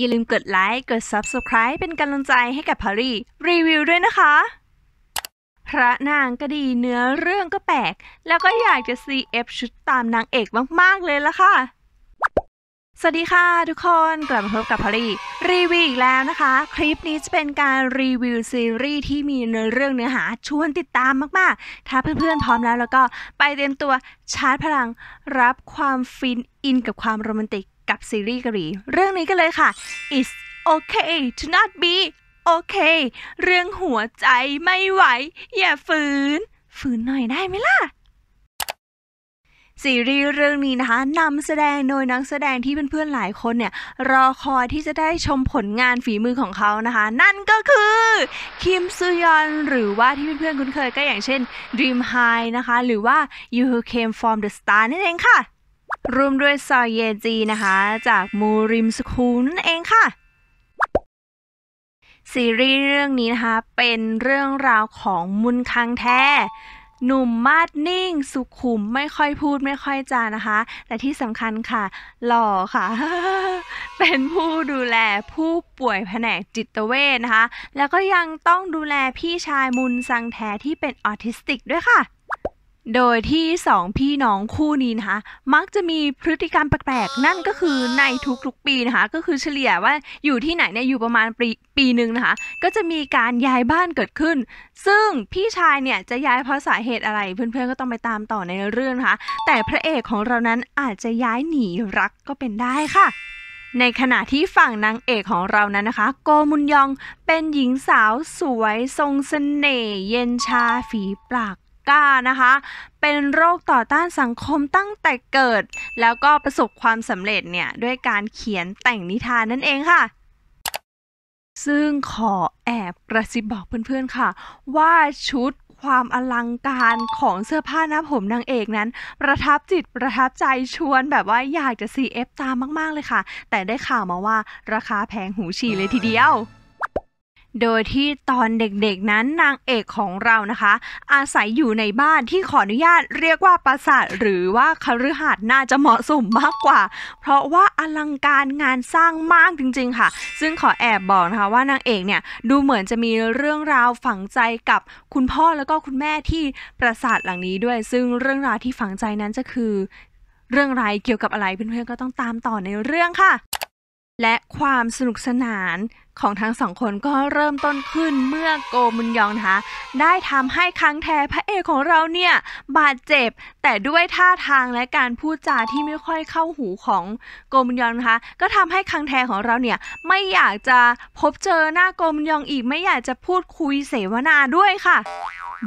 อย่าลืมกดไลค์กด Subscribe เป็นกำลังใจให้กับพารีรีวิวด้วยนะคะ พระนางก็ดีเนื้อเรื่องก็แปลกแล้วก็อยากจะ CF ชุดตามนางเอกมาก ๆ เลยละค่ะ สวัสดีค่ะทุกคนกลับมาพบกับพารีรีวิวอีกแล้วนะคะ คลิปนี้จะเป็นการรีวิวซีรีส์ที่มีเนื้อเรื่องเนื้อหาชวนติดตามมาก ๆ ถ้าเพื่อนๆพร้อมแล้วแล้วก็ไปเตรียมตัวชาร์จพลังรับความฟินอิน กับความโรแมนติกกับซีรีส์เกาหลีเรื่องนี้กันเลยค่ะ It's okay to not be okay เรื่องหัวใจไม่ไหว อย่าฝืนฝืนหน่อยได้ไหมล่ะ ซีรีส์เรื่องนี้นะคะนำแสดงโดยนักแสดงที่เพื่อนๆหลายคนเนี่ย รอคอยที่จะได้ชมผลงานฝีมือของเขานะคะ นั่นก็คือ คิมซูยอน หรือว่าที่เพื่อนๆคุ้นเคยก็อย่างเช่น Dream High นะคะ หรือว่า You Came From the Star นั่นเองค่ะร่วมด้วยซอยเยจีนะคะ จากมูริมสคูลนั่นเองค่ะ ซีรีส์เรื่องนี้นะคะ เป็นเรื่องราวของมุนคังแท้หนุ่มมาดนิ่ง สุขุมไม่ค่อยพูดไม่ค่อยจานะคะแต่ที่สำคัญค่ะ หล่อค่ะ เป็นผู้ดูแลผู้ป่วยแผนกจิตเวชนะคะ แล้วก็ยังต้องดูแลพี่ชายมุนซังแท้ที่เป็นออทิสติกด้วยค่ะโดยที่สองพี่น้องคู่นี้นะคะ มักจะมีพฤติกรรมแปลกๆ นั่นก็คือในทุกๆปีนะคะก็คือเฉลี่ยว่าอยู่ที่ไหนเนี่ยอยู่ประมาณปีปีหนึ่งนะคะก็จะมีการย้ายบ้านเกิดขึ้น ซึ่งพี่ชายเนี่ยจะย้ายเพราะสาเหตุอะไรเพื่อนๆ ก็ต้องไปตามต่อในเรื่องนะคะ แต่พระเอกของเรานั้นอาจจะย้ายหนีรักก็เป็นได้ค่ะ ในขณะที่ฝั่งนางเอกของเรานั้นนะคะ โกมุนยองเป็นหญิงสาวสวย ทรงสเสน่ห์เย็นชาฝีปากานะคะ เป็นโรคต่อต้านสังคมตั้งแต่เกิด แล้วก็ประสบความสำเร็จเนี่ย ด้วยการเขียนแต่งนิทานนั่นเองค่ะ ซึ่งขอแอบกระซิบบอกเพื่อนๆค่ะ ว่าชุดความอลังการของเสื้อผ้าหน้าผมนางเอกนั้น ประทับจิตประทับใจชวนแบบว่าอยากจะ CF ตามมากๆเลยค่ะ แต่ได้ข่าวมาว่าราคาแพงหูฉี่เลยทีเดียวโดยที่ตอนเด็กๆนั้นนางเอกของเรานะคะ อาศัยอยู่ในบ้านที่ขออนุญาตเรียกว่าปราสาท หรือว่าคฤหาสน์น่าจะเหมาะสมมากกว่า เพราะว่าอลังการงานสร้างมากจริงๆค่ะ ซึ่งขอแอบบอกนะคะ ว่านางเอกเนี่ยดูเหมือนจะมีเรื่องราวฝังใจกับคุณพ่อแล้วก็คุณแม่ที่ปราสาทหลังนี้ด้วย ซึ่งเรื่องราวที่ฝังใจนั้นจะคือ เรื่องไรเกี่ยวกับอะไรเพื่อนๆก็ต้องตามต่อในเรื่องค่ะ และความสนุกสนานของทั้งสองคนก็เริ่มต้นขึ้นเมื่อโกมุนยองนะคะ ได้ทำให้คังแทพระเอกของเราเนี่ยบาดเจ็บแต่ด้วยท่าทางและการพูดจาที่ไม่ค่อยเข้าหูของโกมุนยองนะคะก็ทำให้คังแทของเราเนี่ยไม่อยากจะพบเจอหน้าโกมุนยองอีกไม่อยากจะพูดคุยเสวนาด้วยค่ะ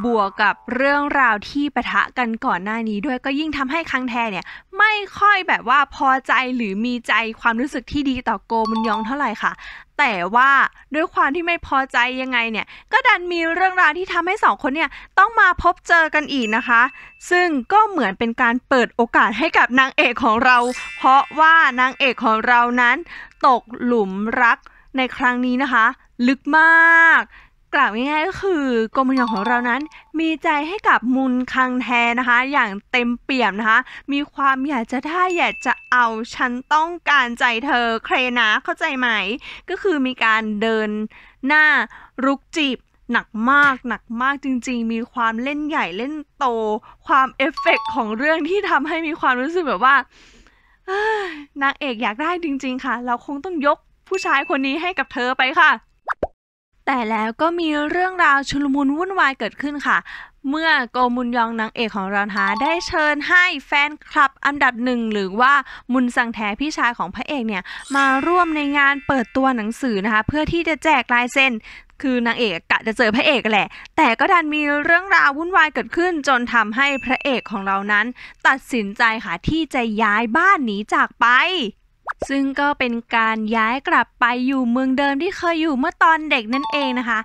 บวกกับเรื่องราวที่ปะทะกันก่อนหน้านี้ด้วยก็ยิ่งทำให้คังแทเนี่ย ไม่ค่อยแบบว่าพอใจหรือมีใจความรู้สึกที่ดีต่อโกมุนยองเท่าไหร่ค่ะ แต่ว่าด้วยความที่ไม่พอใจยังไงเนี่ย ก็ดันมีเรื่องราวที่ทำให้สองคนเนี่ยต้องมาพบเจอกันอีกนะคะ ซึ่งก็เหมือนเป็นการเปิดโอกาสให้กับนางเอกของเรา เพราะว่านางเอกของเรานั้น ตกหลุมรักในครั้งนี้นะคะ ลึกมากกล่าวง่ายๆก็คือกรมพยางของเรานั้น มีใจให้กับมูลคังแทนะคะ อย่างเต็มเปี่ยมนะคะ มีความอยากจะได้อยากจะเอาฉันต้องการใจเธอเครนะเข้าใจไหม ก็คือมีการเดินหน้า รุกจีบหนักมากหนักมากจริงๆ มีความเล่นใหญ่เล่นโต ความเอฟเฟกของเรื่องที่ทำให้มีความรู้สึกแบบว่านางเอกอยากได้จริงๆค่ะ เราคงต้องยกผู้ชายคนนี้ให้กับเธอไปค่ะแต่แล้วก็มีเรื่องราวชุลมุนวุ่นวายเกิดขึ้นค่ะ เมื่อโกมุนยองนางเอกของเรานะได้เชิญให้แฟนคลับ อันดับหนึ่งหรือว่ามุนสังแท้พี่ชายของพระเอกเนี่ยมาร่วมในงานเปิดตัวหนังสือนะคะเพื่อที่จะแจกลายเซ็นคือนางเอกกะจะเจอพระเอกแหละ แต่ก็ดันมีเรื่องราววุ่นวายเกิดขึ้น จนทำให้พระเอกของเรานั้น ตัดสินใจค่ะที่จะย้ายบ้านหนีจากไปซึ่งก็เป็นการย้ายกลับไปอยู่เมืองเดิมที่เคยอยู่เมื่อตอนเด็กนั่นเองนะคะ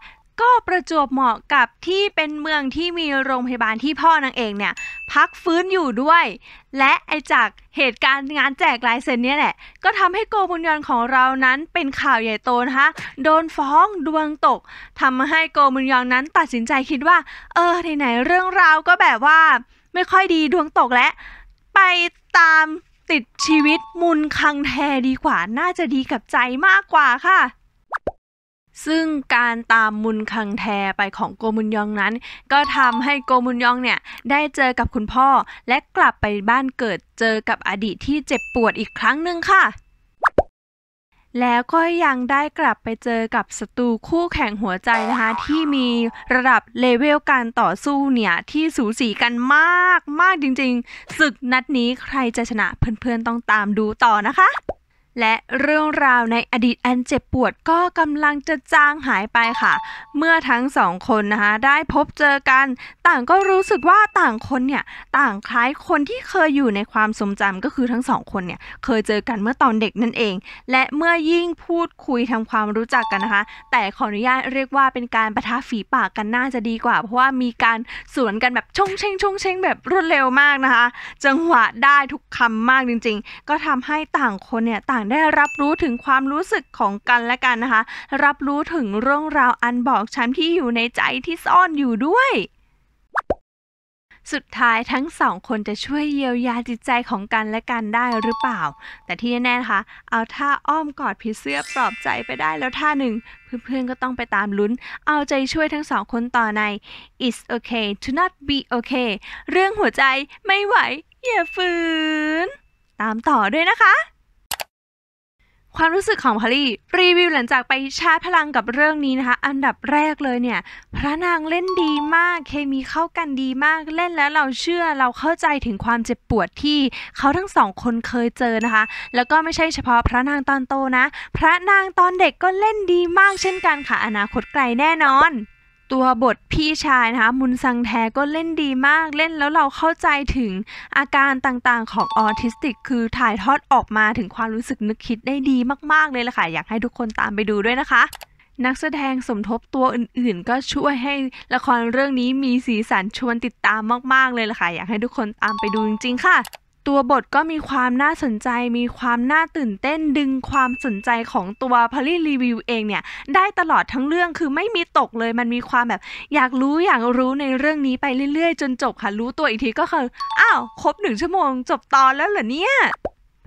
ก็ประจวบเหมาะกับที่เป็นเมืองที่มีโรงพยาบาลที่พ่อนางเอกเนี่ย พักฟื้นอยู่ด้วย และไอจากเหตุการณ์งานแจกลายเซ็นเนี่ยแหละก็ทำให้โกบุญยอนของเรานั้นเป็นข่าวใหญ่โตนะคะโดนฟ้องดวงตกทำให้โกบุญยอนนั้นตัดสินใจคิดว่าเออไหนๆเรื่องราวก็แบบว่าไม่ค่อยดีดวงตกและ ไปตามติดชีวิตมุนคังแทดีกว่า น่าจะดีกับใจมากกว่าค่ะ ซึ่งการตามมุนคังแทไปของโกมุนยองนั้น ก็ทำให้โกมุนยองเนี่ยได้เจอกับคุณพ่อและกลับไปบ้านเกิดเจอกับอดีตที่เจ็บปวดอีกครั้งหนึ่งค่ะแล้วก็ยังได้กลับไปเจอกับศัตรูคู่แข่งหัวใจนะคะที่มีระดับเลเวลการต่อสู้เนี่ย ที่สูสีกันมากมากจริงๆศึกนัดนี้ใครจะชนะเพื่อนๆต้องตามดูต่อนะคะและเรื่องราวในอดีตอันเจ็บปวดก็กำลังจะจางหายไปค่ะ เมื่อทั้งสองคนนะคะได้พบเจอกัน ต่างก็รู้สึกว่าต่างคนเนี่ยต่างคล้ายคนที่เคยอยู่ในความทรงจำก็คือทั้งสองคนเนี่ยเคยเจอกันเมื่อตอนเด็กนั่นเอง และเมื่อยิ่งพูดคุยทำความรู้จักกันนะคะแต่ขออนุญาตเรียกว่าเป็นการประทะฝีปากกันน่าจะดีกว่า เพราะว่ามีการสวนกันแบบชงเชงชงเชงแบบรวดเร็วมากนะคะ จังหวะได้ทุกคำมากจริงๆ ก็ทำให้ต่างคนเนี่ยต่างได้รับรู้ถึงความรู้สึกของกันและกันนะคะ รับรู้ถึงเรื่องราว อันบอกช้ำที่อยู่ในใจที่ซ่อนอยู่ด้วย สุดท้ายทั้งสองคนจะช่วยเยียวยาจิตใจของกันและกันได้หรือเปล่า แต่ที่แน่ๆ นะคะ เอาท่าอ้อมกอดผีเสื้อปลอบใจไปได้แล้วท่าหนึ่ง เพื่อนๆ ก็ต้องไปตามลุ้น เอาใจช่วยทั้งสองคนต่อใน it's okay to not be okay เรื่องหัวใจไม่ไหวอย่าฝืน ตามต่อด้วยนะคะความรู้สึกของพอลลี่รีวิวหลังจากไปชาร์จพลังกับเรื่องนี้นะคะ อันดับแรกเลยเนี่ยพระนางเล่นดีมากเคมีเข้ากันดีมากเล่นแล้วเราเชื่อเราเข้าใจถึงความเจ็บปวดที่เขาทั้งสองคนเคยเจอนะคะ แล้วก็ไม่ใช่เฉพาะ พระนางตอนโตนะ พระนางตอนเด็กก็เล่นดีมากเช่นกันค่ะอนาคตไกลแน่นอนตัวบทพี่ชายนะคะ มุนซังแทก็เล่นดีมากเล่นแล้วเราเข้าใจถึง อาการต่างๆ ของออทิสติก คือถ่ายทอดออกมาถึงความรู้สึกนึกคิดได้ดีมากๆ เลยล่ะค่ะอยากให้ทุกคนตามไปดูด้วยนะคะ นักแสดงสมทบตัวอื่นๆ ก็ช่วยให้ละครเรื่องนี้มีสีสันชวนติดตามมากๆเลยล่ะค่ะ อยากให้ทุกคนตามไปดูจริงๆค่ะตัวบทก็มีความน่าสนใจ มีความน่าตื่นเต้นดึงความสนใจของตัวพารีรีวิวเองเนี่ย ได้ตลอดทั้งเรื่อง คือไม่มีตกเลย มันมีความแบบ อยากรู้อยากรู้ในเรื่องนี้ไปเรื่อยๆ จนจบค่ะ รู้ตัวอีกทีก็คือ อ้าวครบหนึ่งชั่วโมง จบตอนแล้วเหรอเนี่ย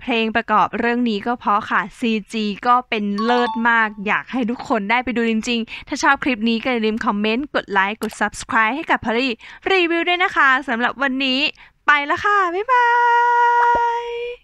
เพลงประกอบเรื่องนี้ก็เพราะค่ะ CG ก็เป็นเลิศมาก อยากให้ทุกคนได้ไปดูจริงๆ ถ้าชอบคลิปนี้ก็อย่าลืมคอมเมนต์ กดไลค์ กด Subscribe ให้กับพารีรีวิวด้วยนะคะสำหรับวันนี้ไปแล้วค่ะ บ๊ายบาย